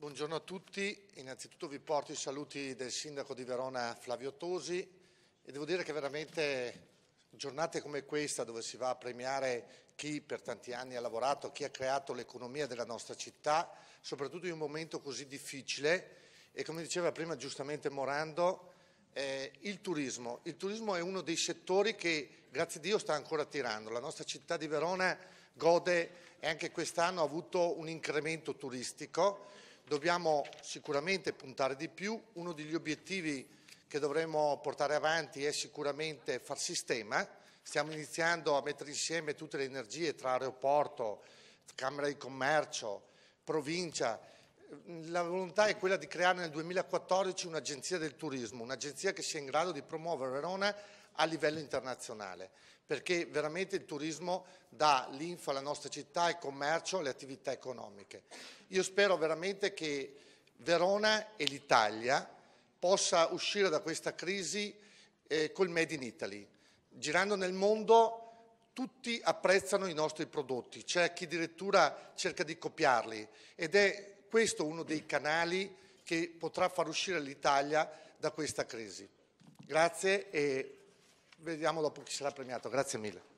Buongiorno a tutti, innanzitutto vi porto i saluti del sindaco di Verona Flavio Tosi e devo dire che veramente giornate come questa dove si va a premiare chi per tanti anni ha lavorato, chi ha creato l'economia della nostra città, soprattutto in un momento così difficile e come diceva prima giustamente Morando, eh, il turismo. Il turismo è uno dei settori che grazie a Dio sta ancora tirando. La nostra città di Verona gode e anche quest'anno ha avuto un incremento turistico Dobbiamo sicuramente puntare di più, uno degli obiettivi che dovremmo portare avanti è sicuramente far sistema, stiamo iniziando a mettere insieme tutte le energie tra aeroporto, Camera di Commercio, provincia la volontà è quella di creare nel 2014 un'agenzia del turismo, un'agenzia che sia in grado di promuovere Verona a livello internazionale, perché veramente il turismo dà l'info alla nostra città, il commercio, alle attività economiche. Io spero veramente che Verona e l'Italia possa uscire da questa crisi eh, col Made in Italy. Girando nel mondo tutti apprezzano i nostri prodotti, c'è chi addirittura cerca di copiarli ed è questo è uno dei canali che potrà far uscire l'Italia da questa crisi. Grazie e vediamo dopo chi sarà premiato. Grazie mille.